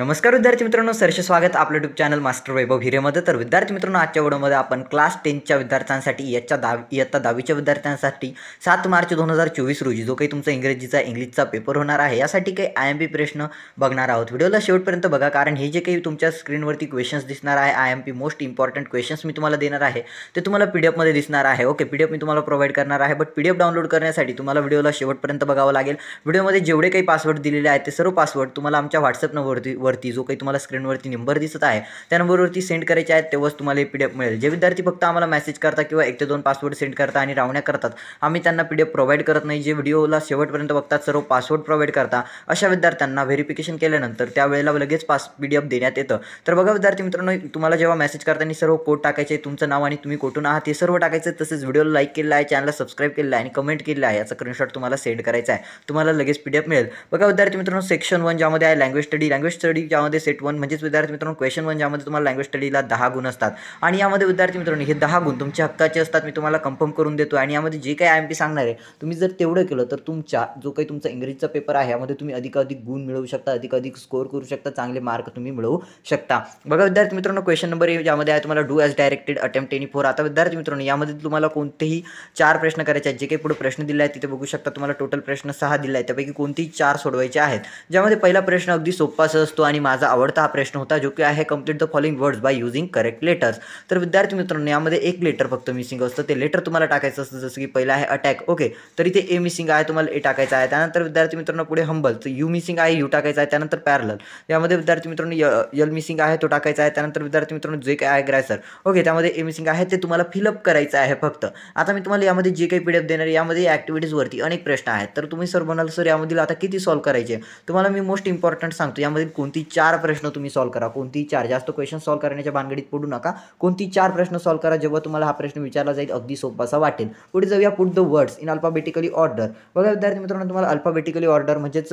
नमस्कार विद्यार्थी मित्रांनो सरसे स्वागत आपलं यूट्यूब चॅनल मास्टर वैभव हिरेमध्ये तर विद्यार्थी मित्रांनो आजच्या व्हिडिओमध्ये आपण क्लास टेनच्या विद्यार्थ्यांसाठी याच्या दहावी इयत्ता दहावीच्या विद्यार्थ्यांसाठी सात मार्च दोन हजार चोवीस रोजी जो काही तुमचा इंग्रजीचा इंग्लिशचा पेपर होणार आहे यासाठी काही आय एम पी प्रश्न बघणार आहोत व्हिडिओला शेवटपर्यंत बघा कारण हे जे काही तुमच्या स्क्रीनवरती क्वेश्चन्स दिसणार आहे I M P most important questions मी तुम्हाला देणार आहे ते तुम्हाला पी डी एफमध्ये दिसणार आहे ओके पी डी एफ मी तुम्हाला प्रोव्हाइड करणार आहे but P D F download करण्यासाठी तुम्हाला व्हिडिओला शेवटपर्यंत बघावं लागेल व्हिडिओमध्ये जेवढे काही पासवर्ड दिलेले आहेत ते सर्व पासवर्ड तुम्हाला आमच्या व्हॉट्सअप नंबरवरती नंबरवरती जो काही तुम्हाला स्क्रीनवरती नंबर दिसत आहे त्या नंबरवरती सेंड करायचे आहेत तेव्हाच तुम्हाला हे पी डी मिळेल जे विद्यार्थी फक्त आम्हाला मेसेज करता किंवा एक ते दोन पासवर्ड सेंड करता आणि रावण्या करतात आम्ही त्यांना पी डी प्रोव्हाइड करत नाही जे व्हिडिओला शेवटपर्यंत बघतात सर्व पासवर्ड प्रोव्हाइड करता अशा विद्यार्थ्यांना व्हेरिफिकेशन केल्यानंतर त्यावेळेला लगेच पास पी देण्यात येतं तर बघा विद्यार्थी मित्रांनो तुम्हाला जेव्हा मेसेज करताना सर्व कोड टाकायचे तुमचं नाव आणि तुम्ही कुठून आहात हे सर्व टाकायचं तसेच व्हिडिओला लाईक केलं आहे चॅनलला सबस्क्राईब केलं आहे आणि कमेंट केलं आहे याचा स्क्रीनशॉट तुम्हाला सेंड करायचा आहे तुम्हाला लगेच पी मिळेल बघा विद्यार्थी मित्रांनो सेक्शन वन ज्यामध्ये आहे लँग्वेज स्टडी लँग्वेज स्टडी ज्यामध्ये सेट वन म्हणजेच विद्यार्थी मित्रांनो क्वेश्चन वन ज्यामध्ये तुम्हाला लँग्वेज स्टडीला दहा गुण असतात आणि यामध्ये विद्यार्थी मित्रांनो हे दहा गुण तुमच्या हक्काचे असतात मी तुम्हाला कन्फर्म करून देतो आणि यामध्ये जे काही आय एम सांगणार आहे तुम्ही जर तेवढं केलं तर तुमच्या जो काही तुमचा इंग्रजीचा पेपर आहे यामध्ये तुम्ही अधिकाधिक गुण मिळवू शकता अधिकाधिक स्कोअर करू शकता चांगले मार्क तुम्ही मिळवू शकता बघा विद्यार्थी मित्रांनो क्वेश्चन नंबर ज्यामध्ये आहे तुम्हाला do as directed attempt any four आता विद्यार्थी मित्रांनो यामध्ये तुम्हाला कोणतेही चार प्रश्न करायचे आहेत जे काही पुढे प्रश्न दिले आहेत तिथे बघू शकता तुम्हाला टोटल प्रश्न सहा दिला आहे त्यापैकी कोणतेही चार सोडवायचे आहेत ज्यामध्ये पहिला प्रश्न अगदी सोपा असतो असतो आणि माझा आवडता हा प्रश्न होता जो की आहे complete the following words by using correct letters तर विद्यार्थी मित्रांनो यामध्ये एक लेटर फक्त मिसिंग असतं ते लेटर तुम्हाला टाकायचं असतं जसं की पहिलं आहे अटॅक ओके तर इथे ए मिसिंग आहे तुम्हाला ए टाकायचं आहे त्यानंतर विद्यार्थी मित्रांनो पुढे हंबल तर यू मिसिंग आहे यू टाकायचं आहे त्यानंतर पॅरल यामध्ये विद्यार्थी मित्रांनो यल मिसिंग आहे तो टाकायचा आहे त्यानंतर विद्यार्थी मित्रांनो जे काय आहे ग्रॅसर ओके त्यामध्ये ए मिसिंग आहे ते तुम्हाला फिलअप करायचं आहे फक्त आता मी तुम्हाला यामध्ये जे काही एफ देणार यामध्ये ॲक्टिव्हिटीजवरती अनेक प्रश्न आहेत तर तुम्ही सर म्हणाल सर यामधील आता किती सॉल्व्ह करायचे तुम्हाला मी मोस्ट इम्पॉर्टंट सांगतो यामधील कोण कोणती चार प्रश्न तुम्ही सॉल्व करा कोणती चार जास्त क्वेश्चन सॉल्व्ह करण्याच्या भानगडीत पडू नका कोणती चार प्रश्न सॉल्व्ह करा जेव्हा तुम्हाला हा प्रश्न विचारला जाईल अगदी सोपासा वाटेल पुढे जाऊया put the words in alphabetically order बघा विद्यार्थी मित्रांनो तुम्हाला अल्फाबेटिकली ऑर्डर म्हणजेच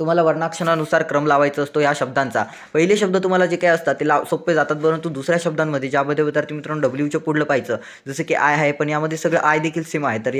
तुम्हाला वर्णाक्षरानुसार क्रम लावायचा असतो या शब्दांचा पहिले शब्द तुम्हाला जे काही असतात ते लाव सोपे जातात परंतु दुसऱ्या शब्दांमध्ये ज्यामध्ये विद्यार्थी मित्रांनो डब्ल्यूच्या पुढलं पाहिजे जसं की आय आहे पण यामध्ये सगळं आय देखील सेम आहे तर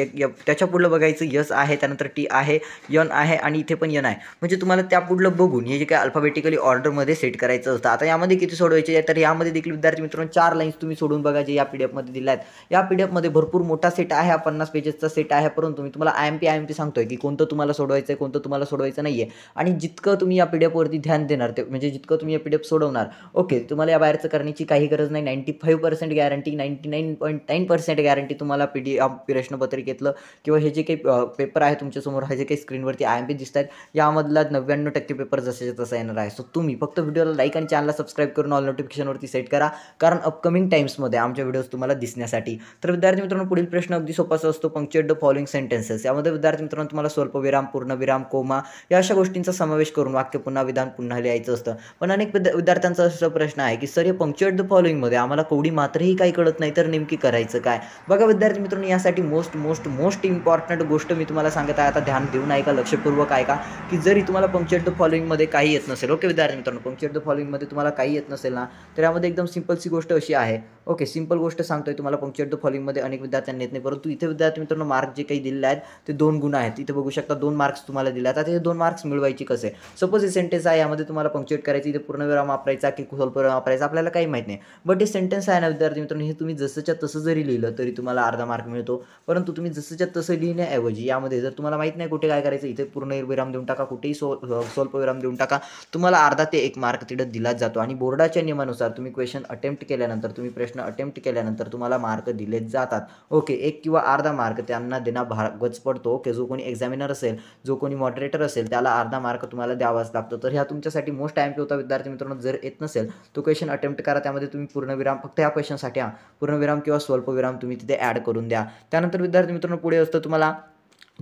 त्याच्या पुढलं बघायचं यस आहे त्यानंतर टी आहे यन आहे आणि इथे पण यन आहे म्हणजे तुम्हाला त्या पुढलं बघून हे जे काही अल्फाबेटिकली ऑर्डरमध्ये सेट करायचं असतं आता यामध्ये किती सोडवायचे आहे तर यामध्ये देखील विद्यार्थी मित्रांनो चार लाईन्स तुम्ही सोडून बघा जे या पी डी एफमध्ये दिल्या आहेत या पी डी एफमध्ये भरपूर मोठा सेट आहे हा पन्नास पेजेसचा सेट आहे परंतु मी तुम्हाला I M P I M P सांगतोय की कोणतं तुम्हाला सोडवायचं आहे कोणतं तुम्हाला सोडवायचं नाही आहे आणि जितकं तुम्ही या पी डी एफवरती ध्यान देणार ते म्हणजे जितकं तुम्ही या पी डी एफ सोडवणार ओके तुम्हाला या बाहेरचं करण्याची काही गरज नाही ninety five percent guarantee ninety nine point nine percent guarantee तुम्हाला पी डी प्रश्नपत्रिकेतलं किंवा हे जे काही पेपर आहे तुमच्यासमोर हे जे काही स्क्रीनवरती आय एम पी दिसत आहेत यामधला नव्याण्णव टक्के पेपर जसे तसा येणार आहे सो तुम्ही फक्त व्हिडिओला लाईक आणि चॅनलला सबस्क्राईब करून ऑल नोटिफिकेशनवरती सेट करा कारण अपकमिंग टाईम्समध्ये आमच्या व्हिडिओज तुम्हाला दिसण्यासाठी तर विद्यार्थी मित्रांनो पुढील प्रश्न अगदी सोपाचा असतो पंक्चर द फॉलोइंग सेंटेन्सेस यामध्ये विद्यार्थी मित्रांनो तुम्हाला पूर्ण पूर्णविराम कोमा या अशा गोष्टी पद्धतींचा समावेश करून वाक्य पुन्हा विधान पुन्हा लिहायचं असतं पण अनेक विद्यार्थ्यांचा असा प्रश्न आहे की सर हे पंक्च्युएट द फॉलोइंगमध्ये आम्हाला कोवडी मात्रही काही कळत नाही तर नेमकी करायचं काय बघा विद्यार्थी मित्रांनो यासाठी मोस्ट मोस्ट मोस्ट इम्पॉर्टंट गोष्ट मी तुम्हाला सांगत आहे आता ध्यान देऊन ऐका लक्षपूर्वक का की जरी तुम्हाला पंक्च्युएट द फॉलोइंगमध्ये काही येत नसेल ओके विद्यार्थी मित्रांनो पंक्च्युएट द फॉलोइंगमध्ये तुम्हाला काही येत नसेल ना तर यामध्ये एकदम सिम्पलची गोष्ट अशी आहे ओके सिंपल गोष्ट सांगतोय तुम्हाला पंक्चर द फॉलिंगमध्ये अनेक विद्यार्थ्यांनी येत नाही परंतु इथे विद्यार्थी मित्रांनो मार्क जे काही दिले आहेत ते दोन गुण आहेत इथे बघू शकता दोन मार्क्स तुम्हाला दिले आहेत आता हे दोन मार्क्स मिळवायचे कसे सपोज हे सेंटेन्स आहे यामध्ये तुम्हाला पंक्चुएट करायचं इथे पूर्ण विराम वापरायचा की विराम वापरायचा आपल्याला काही माहीत नाही बट हे सेंटेन्स आहे ना विद्यार्थी मित्रांनो हे तुम्ही जसंच्या तसं जरी लिहिलं तरी तुम्हाला अर्धा मार्क मिळतो परंतु तुम्ही जसंच्या तसं लिहिण्याऐवजी यामध्ये जर तुम्हाला माहीत नाही कुठे काय करायचं इथे पूर्ण विराम देऊन टाका कुठेही स्वल्प विराम देऊन टाका तुम्हाला अर्धा ते एक मार्क तिथं दिलाच जातो आणि बोर्डाच्या नियमानुसार तुम्ही क्वेश्चन अटेम्प्ट केल्यानंतर तुम्ही प्रश्न प्रश्न अटेम्प्ट केल्यानंतर तुम्हाला मार्क दिले जातात ओके एक किंवा अर्धा मार्क त्यांना देणं भागच पडतो ओके जो कोणी एक्झामिनर असेल जो कोणी मॉडरेटर असेल त्याला अर्धा मार्क तुम्हाला द्यावाच लागतो तर ह्या तुमच्यासाठी मोस्ट टाईम होता विद्यार्थी मित्रांनो जर येत नसेल तो क्वेश्चन अटेम्प्ट करा त्यामध्ये तुम्ही पूर्णविराम फक्त ह्या क्वेश्चनसाठी पूर्णविराम किंवा स्वल्पविराम तुम्ही तिथे ॲड करून द्या त्यानंतर विद्यार्थी मित्रांनो पुढे असतं तुम्हाला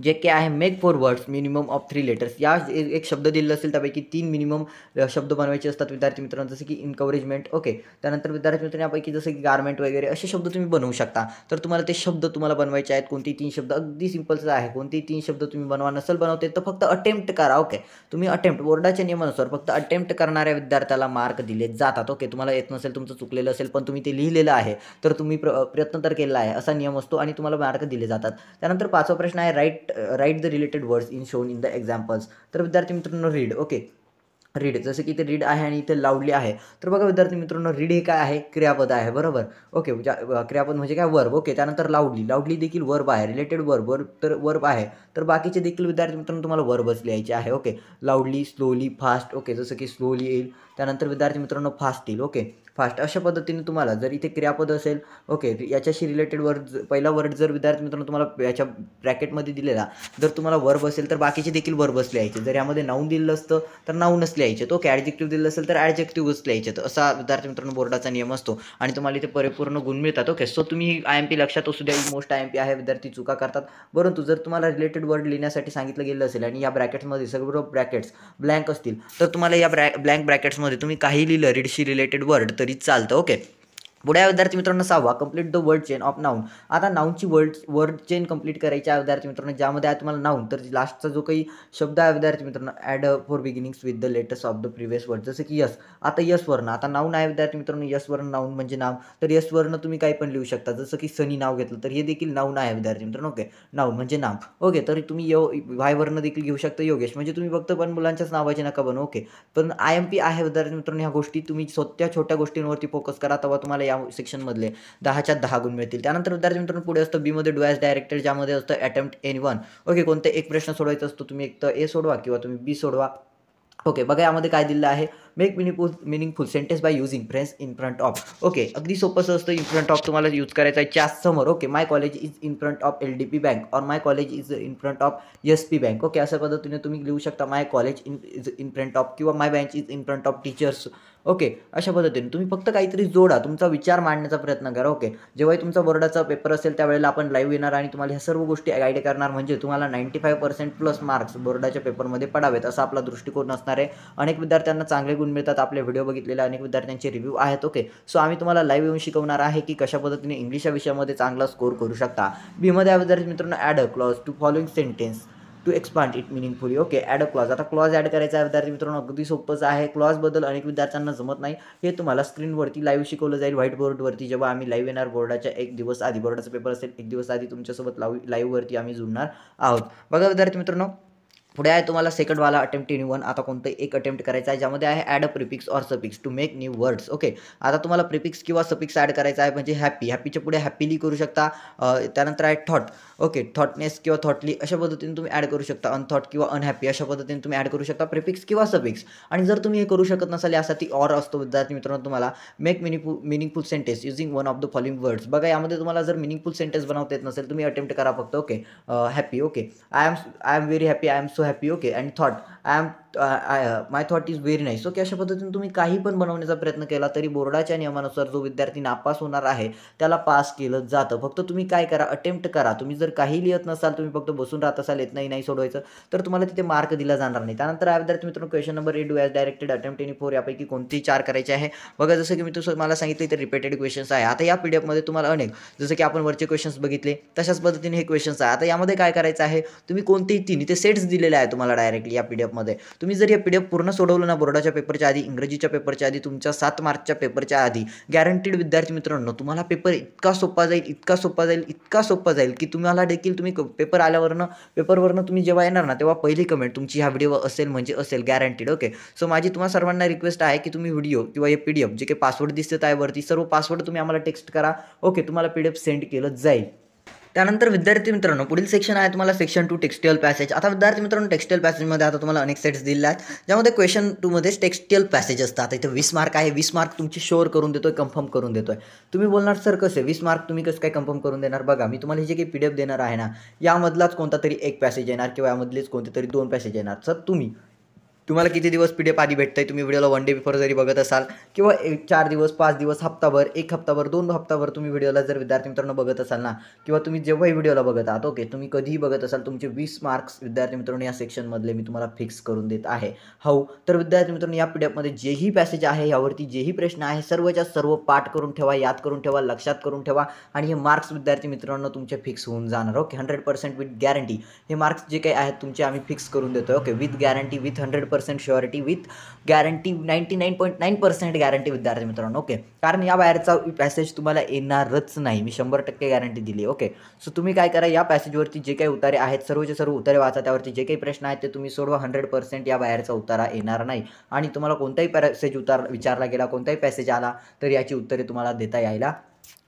जे के आहे make four words minimum of three letters या एक शब्द दिलेला असेल त्यापैकी तीन मिनिमम शब्द बनवायचे असतात विद्यार्थी मित्रांनो जसं की इन्करेजमेंट ओके त्यानंतर विद्यार्थी मित्रांनो यापैकी जसं की गारमेंट वगैरे असे शब्द तुम्ही बनवू शकता तर तुम्हाला ते शब्द तुम्हाला बनवायचे आहेत कोणती तीन शब्द अगदी सिम्पलच आहे कोणती तीन शब्द तुम्ही बनवा नसेल बनवते तर फक्त अटेम्प्ट करा ओके तुम्ही अटेम्प्ट बोर्डाच्या नियमानुसार फक्त अटेम्प्ट करणाऱ्या विद्यार्थ्याला मार्क दिले जातात ओके तुम्हाला येत नसेल तुमचं चुकलेलं असेल पण तुम्ही ते लिहिलेलं आहे तर तुम्ही प्रयत्न तर केलेला आहे असा नियम असतो आणि तुम्हाला मार्क दिले जातात त्यानंतर पाचवा प्रश्न आहे write write write the related words in shown in the examples तर विद्यार्थी मित्रांनो रीड ओके रीड जसं की इथे रीड आहे आणि इथे लावली आहे तर बघा विद्यार्थी मित्रांनो रीड हे काय आहे क्रियापद आहे बरोबर ओके क्रियापद म्हणजे काय वर्ब ओके त्यानंतर लावली लावली देखील वर्ब आहे रिलेटेड वर्ब वर्ब तर वर्ब आहे तर बाकीचे देखील विद्यार्थी मित्रांनो तुम्हाला वर्बच लिहायचे आहे ओके लावली स्लोली फास्ट ओके जसं की स्लोली येईल त्यानंतर विद्यार्थी मित्रांनो फास्ट येईल ओके फास्ट अशा पद्धतीने तुम्हाला जर इथे क्रियापद असेल ओके याच्याशी रिलेटेड वर्ड पहिला वर्ड जर विद्यार्थी मित्रांनो तुम्हाला याच्या ब्रॅकेटमध्ये दिलेला जर तुम्हाला वर्ब असेल तर बाकीचे देखील वर्बच यायचे जर यामध्ये नाऊन दिलं असतं तर असले यायचे तो ओके ॲडजेक्टिव्ह दिलं असेल तर ॲडजेक्टिव्हच लिहायचे असा विद्यार्थी मित्रांनो बोर्डाचा नियम असतो आणि तुम्हाला इथे परिपूर्ण गुण मिळतात ओके सो तुम्ही आय एम पी लक्षात असू द्या मोस्ट आय एम पी आहे विद्यार्थी चुका करतात परंतु जर तुम्हाला रिलेटेड वर्ड लिहिण्यासाठी सांगितलं गेलं असेल आणि या ब्रॅकेट्समध्ये सर्व ब्रॅकेट्स ब्लँक असतील तर तुम्हाला या ब्रॅ ब्लँक ब्रॅकेट्समध्ये तुम्ही काही लिहिलं रिडशी रिलेटेड वर्ड तर तरी चालतं ओके पुढे विद्यार्थी मित्रांनो सहावा complete the word chain of noun आता नाऊनची वर्ड वर्ड चेन कंप्लीट करायची आहे विद्यार्थी मित्रांनो ज्यामध्ये आहे तुम्हाला नाऊन तर लास्टचा जो काही शब्द आहे विद्यार्थी मित्रांनो add four beginnings with the latest of the previous word जसं की यस आता यस वर्ण आता नाऊन आहे विद्यार्थी मित्रांनो यस वर्ण नाऊन म्हणजे नाव तर यस वर्ण तुम्ही काही पण लिहू शकता जसं की सनी नाव घेतलं तर हे देखील नाऊन आहे विद्यार्थी मित्रांनो ओके नाऊन म्हणजे नाम ओके तर तुम्ही यो वाय वर्ण देखील घेऊ शकता योगेश म्हणजे तुम्ही फक्त पण मुलांच्याच नावाचे नका बनवू ओके पण आय एम पी आहे विद्यार्थी मित्रांनो ह्या गोष्टी तुम्ही स्वतः छोट्या गोष्टींवरती फोकस करा तेव्हा तुम्हाला या सेक्शनमधले दहाच्या दहा गुण मिळतील त्यानंतर विद्यार्थी मित्रांनो पुढे असतो बीमध्ये डुएस डायरेक्टर ज्यामध्ये असतं अटेम्प्ट एन वन ओके कोणते एक प्रश्न सोडवायचा असतो तुम्ही एक तर ए सोडवा किंवा तुम्ही बी सोडवा ओके बघा यामध्ये काय दिलं आहे make meaningful meaningful sentence by using friends in front of okay अगदी सोपंसं असतं इन फ्रंट ऑफ तुम्हाला यूज करायचा आहे चॅस समोर okay my college is in front of L D P bank और my college is in front of S P bank okay अशा पद्धतीने तुम्ही लिहू शकता my college in is in front of किंवा my bank is in front of teachers okay अशा पद्धतीने तुम्ही फक्त काहीतरी जोडा तुमचा विचार मांडण्याचा प्रयत्न करा ओके जेव्हाही तुमचा बोर्डाचा पेपर असेल त्यावेळेला आपण लाईव्ह येणार आणि तुम्हाला ह्या सर्व गोष्टी गाईड करणार म्हणजे तुम्हाला ninety five percent plus marks बोर्डाच्या पेपरमध्ये पडावेत असा आपला दृष्टिकोन असणार आहे अनेक विद्यार्थ्यांना चांगले गुण मिळतात आपले व्हिडिओ बघितलेले अनेक विद्यार्थ्यांचे रिव्ह्यू आहेत ओके सो आम्ही तुम्हाला लाईव्ह येऊन शिकवणार आहे की कशा पद्धतीने इंग्लिश या विषयामध्ये चांगला स्कोर करू शकता बीमध्ये विद्यार्थी मित्रांनो add a clause to following sentence to expand it meaningfully okay add a clause आता क्लॉज ॲड करायचा आहे विद्यार्थी मित्रांनो अगदी सोपंच आहे क्लॉजबद्दल अनेक विद्यार्थ्यांना जमत नाही हे तुम्हाला स्क्रीनवरती लाईव्ह शिकवलं जाईल व्हाईट बोर्डवरती जेव्हा आम्ही लाईव्ह येणार बोर्डाच्या एक दिवस आधी बोर्डाचा पेपर असेल एक दिवस आधी तुमच्यासोबत लाईव्हवरती आम्ही जुळणार आहोत बघा विद्यार्थी मित्रांनो पुढे आहे तुम्हाला सेकंडवाला अटेम्प्ट न्यू वन आता कोणतं एक अटेम्प्ट करायचा आहे ज्यामध्ये आहे add a prefix or suffix to make new words okay आता तुम्हाला प्रिपिक्स किंवा सपिक्स ॲड करायचा आहे म्हणजे हॅपी हॅपीच्या पुढे हॅपीली करू शकता त्यानंतर आहे थॉट ओके थॉटनेस किंवा थॉटली अशा पद्धतीने तुम्ही ॲड करू शकता अनथॉट किंवा अनहॅपी अशा पद्धतीने तुम्ही ॲड करू शकता प्रिपिक्स किंवा सपिक्स आणि जर तुम्ही हे करू शकत नसाल यासाठी ऑर असतो विद्यार्थी मित्रांनो तुम्हाला make meaningful meaningful sentence using one of the following words बघा यामध्ये तुम्हाला जर मिनिंगफुल सेंटेन्स बनवता येत नसेल तुम्ही अटेम्प्ट करा फक्त okay happy okay I am I am very happy I am so happy okay and thought i am I my thought is very nice okay अशा पद्धतीने तुम्ही काही पण बनवण्याचा प्रयत्न केला तरी बोर्डाच्या नियमानुसार जो विद्यार्थी नापास होणार आहे त्याला पास केलं जातं फक्त तुम्ही काय करा अटेम्प्ट करा तुम्ही जर काही लिहित नसाल तुम्ही फक्त बसून राहत असाल येत नाही नाही सोडवायचं तर तुम्हाला तिथे मार्क दिला जाणार नाही त्यानंतर या विद्यार्थी मित्रांनो question number eight do as directed attempt any four यापैकी कोणती चार करायचे आहे बघा जसं की मी तुम्हाला सांगितलं तर रिपीटेड क्वेश्चन्स आहे आता या पी डी एफमध्ये तुम्हाला अनेक जसं की आपण वरचे क्वेश्चन्स बघितले तशाच पद्धतीने हे क्वेश्चन्स आहे आता यामध्ये काय करायचं आहे तुम्ही कोणतेही तीन इथे सेट्स दिलेले आहे तुम्हाला डायरेक्टली या पी डी एफमध्ये तुम्ही जर या पी पूर्ण सोडवलं ना बोर्डाच्या पेपरच्या आधी इंग्रजीच्या पेपरच्या आधी तुमच्या सात मार्चच्या पेपरच्या आधी गॅरंटीड विद्यार्थी मित्रांनो तुम्हाला पेपर इतका सोपा जाईल इतका सोपा जाईल इतका सोपा जाईल की तुम्हाला देखील तुम्ही पेपर आल्यावरनं पेपरवरनं तुम्ही जेव्हा येणार ना तेव्हा पहिली कमेंट तुमची ह्या व्हिडिओ असेल म्हणजे असेल गॅरंटीड ओके सो माझी तुम्हाला सर्वांना रिक्वेस्ट आहे की तुम्ही व्हिडिओ किंवा हे पी जे काही पासवर्ड दिसत आहे वरती सर्व पासवर्ड तुम्ही आम्हाला टेक्स्ट करा ओके तुम्हाला पी सेंड केलं जाईल त्यानंतर विद्यार्थी मित्रांनो पुढील सेक्शन आहे तुम्हाला सेक्शन टू टेक्स्टाईल पॅसेज आता विद्यार्थी मित्रांनो टेक्स्टाईल पॅसेजमध्ये आता तुम्हाला अनेक सेट्स दिले आहेत ज्यामध्ये क्वेश्चन टूमध्ये टेक्स्टल पॅसेज असतात इथे वीस मार्क आहे वीस मार्क तुमची शोअर करून देतोय कन्फर्म करून देतोय तुम्ही बोलणार सर कसे वीस मार्क तुम्ही कसं काय कन्फर्म करून देणार बघा मी तुम्हाला हे जे काही पी डी एफ देणार आहे ना यामधलाच कोणता तरी एक पॅसेज येणार किंवा यामधलेच कोणते तरी दोन पॅसेज येणार सर तुम्ही तुम्हाला किती दिवस पी डी एफ आधी भेटतं आहे तुम्ही व्हिडिओला वन डे बिफोर जरी बघत असाल किंवा एक चार दिवस पाच दिवस हप्ताभर एक हप्ताभर दोन हप्तावर तुम्ही व्हिडिओला जर विद्यार्थी मित्रांनो बघत असाल ना किंवा तुम्ही जेव्हाही व्हिडिओला बघत आहात ओके तुम्ही कधीही बघत असाल तुमचे वीस मार्क्स विद्यार्थी मित्रांनो या सेक्शनमधले मी तुम्हाला फिक्स करून देत आहे हो तर विद्यार्थी मित्रांनो या पी डी एफमध्ये जेही पॅसेज आहे यावरती जेही प्रश्न आहे सर्वच्या सर्व पाठ करून ठेवा याद करून ठेवा लक्षात करून ठेवा आणि हे मार्क्स विद्यार्थी मित्रांनो तुमचे फिक्स होऊन जाणार okay hundred percent with guarantee हे मार्क्स जे काही आहेत तुमचे आम्ही फिक्स करून देतो okay with guarantee with hundred percent surety with guarantee ninety nine point nine percent guarantee विद्यार्थी मित्रांनो ओके कारण या वायरचा पॅसेज तुम्हाला येणारच नाही मी शंभर टक्के गॅरंटी दिली ओके सो तुम्ही काय करा या पॅसेजवरती जे काही उतारे आहेत सर्वचे सर्व उतारे वाचा त्यावरती जे काही प्रश्न आहेत ते तुम्ही सोडवा हंड्रेड पर्सेंट या वायरचा उतारा येणार नाही आणि तुम्हाला कोणताही पॅसेज उतार विचारला गेला कोणताही पॅसेज आला तर याची उत्तरे तुम्हाला देता यायला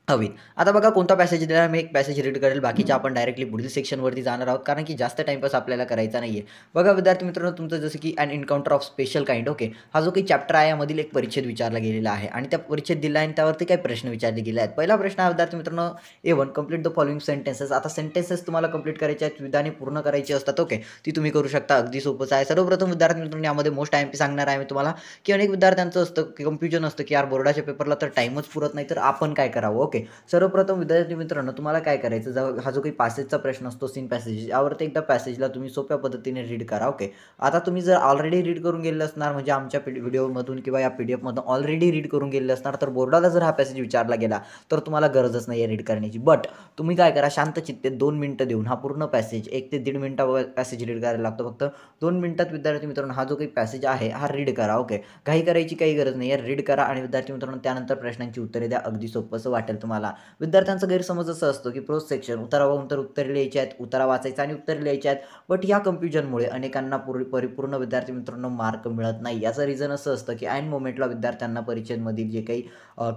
हवीत आता बघा कोणता पॅसेज दिला मी एक पॅसेज रीड करेल बाकीच्या आपण डायरेक्टली पुढील सेक्शनवरती जाणार आहोत कारण की जास्त टाईमपास आपल्याला करायचा नाही आहे बघा विद्यार्थी मित्रांनो तुमचं जसं की and encounter of special kind okay हा जो काही चॅप्टर आहे यामधील एक परिच्छेद विचारला गेलेला आहे आणि त्या परिच्छेद दिला आणि त्यावरती काही प्रश्न विचारले गेले आहेत पहिला प्रश्न आहे विद्यार्थी मित्रांनो A one complete the following sentences आता सेंटेन्सेस तुम्हाला कंप्लीट करायचे आहेत विधाने पूर्ण करायची असतात ओके ती तुम्ही करू शकता अगदी सोपंच आहे सर्वप्रथम विद्यार्थी मित्रांनो यामध्ये मोस्ट टाईम सांगणार आहे मी तुम्हाला की अनेक विद्यार्थ्यांचं असतं की कन्फ्युजन असतं की यार बोर्डाच्या पेपरला तर टाईमच पुरत नाही तर आपण काय करावं ओके ओके सर्वप्रथम विद्यार्थी मित्रांनो तुम्हाला काय करायचं जर हा जो काही पॅसेजचा प्रश्न असतो सीन पॅसेज यावरती एकदा पॅसेजला तुम्ही सोप्या पद्धतीने रीड करा ओके आता तुम्ही जर ऑलरेडी रीड करून गेले असणार म्हणजे आमच्या पी व्हिडिओमधून किंवा या पी डी एफमधून ऑलरेडी रीड करून गेले असणार तर बोर्डाला जर हा पॅसेज विचारला गेला तर तुम्हाला गरजच नाही आहे रीड करण्याची बट तुम्ही काय करा शांत चित्ते दोन मिनटं देऊन हा पूर्ण पॅसेज एक ते दीड मिनटा पॅसेज रीड करायला लागतो फक्त दोन मिनटात विद्यार्थी मित्रांनो हा जो काही पॅसेज आहे हा रीड करा ओके काही करायची काही गरज नाही आहे रीड करा आणि विद्यार्थी मित्रांनो त्यानंतर प्रश्नांची उत्तरे द्या अगदी असं वाटेल तुम्हाला तुम्हाला विद्यार्थ्यांचा गैरसमज असं असतो की प्रोज सेक्शन उतारावाहून तर उत्तर लिहायचे आहेत उतारा वाचायचा आणि उत्तर लिहायचे आहेत बट या कन्फ्युजनमुळे अनेकांना पूर् परिपूर्ण विद्यार्थी मित्रांनो मार्क मिळत नाही याचं रिझन असं असतं की ऐन मोमेंटला विद्यार्थ्यांना परीक्षेमधील जे काही